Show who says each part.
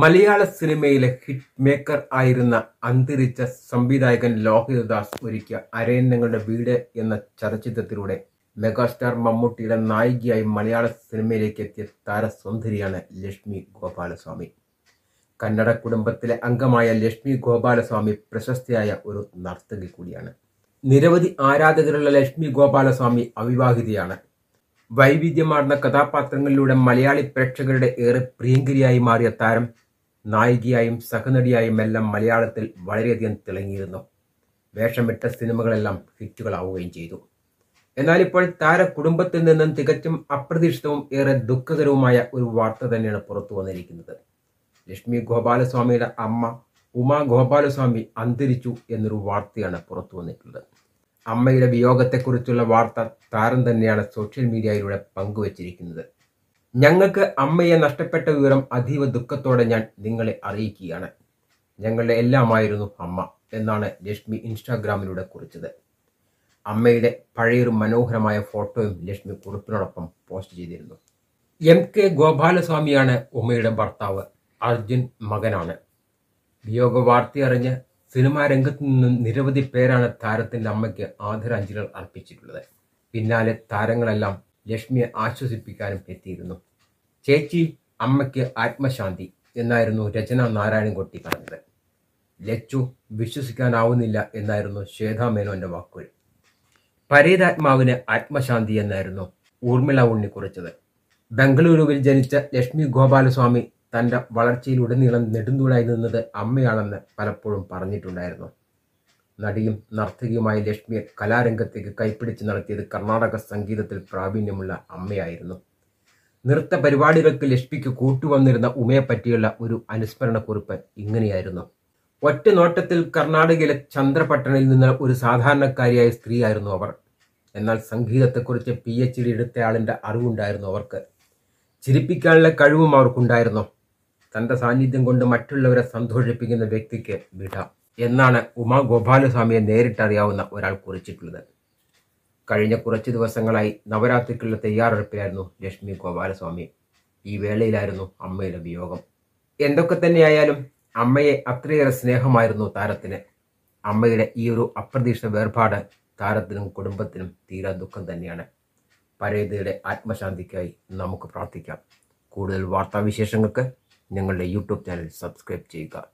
Speaker 1: മലയാള സിനിമയിലെ hit maker ആയിരുന്ന അന്തരിച്ച സംവിധായകൻ ലോഹിതദാസ് ഒരുക്കിയ അരയന്നങ്ങളുടെ വീട് എന്ന ചലച്ചിത്രത്തിലൂടെ മെഗാസ്റ്റാർ മമ്മൂട്ടിയുടെ നായികയായി മലയാള സിനിമയിലേക്ക് എത്തിയ താരസുന്ദരിയാണ് ലക്ഷ്മി ഗോപാലസ്വാമി കന്നഡ കുടുംബത്തിലെ അംഗമായ ലക്ഷ്മി ഗോപാലസ്വാമി പ്രശസ്തിയായ ഒരു നർത്തകി കൂടിയാണ് നിരവധി ആരാധകരുള്ള ലക്ഷ്മി ഗോപാലസ്വാമി അവിവാഹിതയാണ് വൈവിധ്യമാർന്ന കഥാപാത്രങ്ങളിലൂടെ മലയാളി പ്രേക്ഷകരുടെ ഏറെ പ്രിയങ്കരിയായി മാറിയ താരം നായികയായും സഹനടിയായും എല്ലാം മലയാളത്തിൽ വളരെയധികം തിളങ്ങിയിരുന്നു വേഷമിട്ട സിനിമകളെല്ലാം ഹിറ്റുകളാവുകയും ചെയ്തു എന്നാൽ ഇപ്പോൾ താര കുടുംബത്തിൽ നിന്നും തികച്ചും അപ്രതീക്ഷിതവും ഏറെ ദുഃഖകരവുമായ ഒരു വാർത്ത തന്നെയാണ് പുറത്തു വന്നിരിക്കുന്നത് ലക്ഷ്മി ഗോപാലസ്വാമിയുടെ അമ്മ ഉമാ ഗോപാലസ്വാമി അന്തരിച്ചു എന്നൊരു വാർത്തയാണ് പുറത്തു വന്നിട്ടുള്ളത് അമ്മയുടെ വിയോഗത്തെക്കുറിച്ചുള്ള വാർത്ത താരം തന്നെയാണ് സോഷ്യൽ മീഡിയയിലൂടെ പങ്കുവച്ചിരിക്കുന്നത് ഞങ്ങൾക്ക് അമ്മയെ നഷ്ടപ്പെട്ട വിവരം അതീവ ദുഃഖത്തോടെ ഞാൻ നിങ്ങളെ അറിയിക്കുകയാണ് ഞങ്ങളുടെ എല്ലാമായിരുന്നു അമ്മ എന്നാണ് ലക്ഷ്മി ഇൻസ്റ്റാഗ്രാമിലൂടെ കുറിച്ചത് അമ്മയുടെ പഴയൊരു മനോഹരമായ ഫോട്ടോയും ലക്ഷ്മി കുറിപ്പിനോടൊപ്പം പോസ്റ്റ് ചെയ്തിരുന്നു എം കെ ഗോപാലസ്വാമിയാണ് ഉമ്മയുടെ ഭർത്താവ് അർജുൻ മകനാണ് വിയോഗ വാർത്തയറിഞ്ഞ് സിനിമാ രംഗത്ത് നിന്നും നിരവധി പേരാണ് താരത്തിന്റെ അമ്മയ്ക്ക് ആദരാഞ്ജലികൾ അർപ്പിച്ചിട്ടുള്ളത് പിന്നാലെ താരങ്ങളെല്ലാം ലക്ഷ്മിയെ ആശ്വസിപ്പിക്കാനും എത്തിയിരുന്നു ചേച്ചി അമ്മയ്ക്ക് ആത്മശാന്തി എന്നായിരുന്നു രചന നാരായണൻകുട്ടി പറഞ്ഞത് ലച്ചു വിശ്വസിക്കാനാവുന്നില്ല എന്നായിരുന്നു ശ്വേതാ മേനോന്റെ വാക്കുകൾ പരേതാത്മാവിന് ആത്മശാന്തി എന്നായിരുന്നു ഊർമിള ഉണ്ണി കുറിച്ചത് ബംഗളൂരുവിൽ ജനിച്ച ലക്ഷ്മി ഗോപാലസ്വാമി തൻ്റെ വളർച്ചയിലുടനീളം നെടുന്തൂടായി നിന്നത് അമ്മയാണെന്ന് പലപ്പോഴും പറഞ്ഞിട്ടുണ്ടായിരുന്നു നടിയും നർത്തകിയുമായ ലക്ഷ്മിയെ കലാരംഗത്തേക്ക് കൈപ്പിടിച്ച് നടത്തിയത് കർണാടക സംഗീതത്തിൽ പ്രാവീണ്യമുള്ള അമ്മയായിരുന്നു നൃത്ത പരിപാടികൾക്ക് ലക്ഷ്മിക്ക് കൂട്ടുവന്നിരുന്ന ഉമയെ പറ്റിയുള്ള ഒരു അനുസ്മരണ കുറിപ്പ് ഇങ്ങനെയായിരുന്നു ഒറ്റ നോട്ടത്തിൽ കർണാടകയിലെ ചന്ദ്രപട്ടണയിൽ നിന്ന് ഒരു സാധാരണക്കാരിയായ സ്ത്രീയായിരുന്നു അവർ എന്നാൽ സംഗീതത്തെക്കുറിച്ച് പി എച്ച് ഡി എടുത്തയാളിൻ്റെ അറിവുണ്ടായിരുന്നു അവർക്ക് ചിരിപ്പിക്കാനുള്ള കഴിവും അവർക്കുണ്ടായിരുന്നു തൻ്റെ സാന്നിധ്യം കൊണ്ട് മറ്റുള്ളവരെ സന്തോഷിപ്പിക്കുന്ന വ്യക്തിക്ക് വിട എന്നാണ് ഉമാ ഗോപാലസ്വാമിയെ നേരിട്ടറിയാവുന്ന ഒരാൾ കുറിച്ചിട്ടുള്ളത് കഴിഞ്ഞ കുറച്ച് ദിവസങ്ങളായി നവരാത്രിക്കുള്ള തയ്യാറെടുപ്പിലായിരുന്നു ലക്ഷ്മി ഗോപാലസ്വാമി ഈ വേളയിലായിരുന്നു അമ്മയുടെ വിയോഗം എന്തൊക്കെ തന്നെയായാലും അമ്മയെ അത്രയേറെ സ്നേഹമായിരുന്നു താരത്തിന് അമ്മയുടെ ഈ ഒരു അപ്രതീക്ഷിത വേർപാട് താരത്തിനും കുടുംബത്തിനും തീരാ ദുഃഖം തന്നെയാണ് പരേതയുടെ ആത്മശാന്തിക്കായി നമുക്ക് പ്രാർത്ഥിക്കാം കൂടുതൽ വാർത്താവിശേഷങ്ങൾക്ക് ഞങ്ങളുടെ യൂട്യൂബ് ചാനൽ സബ്സ്ക്രൈബ് ചെയ്യുക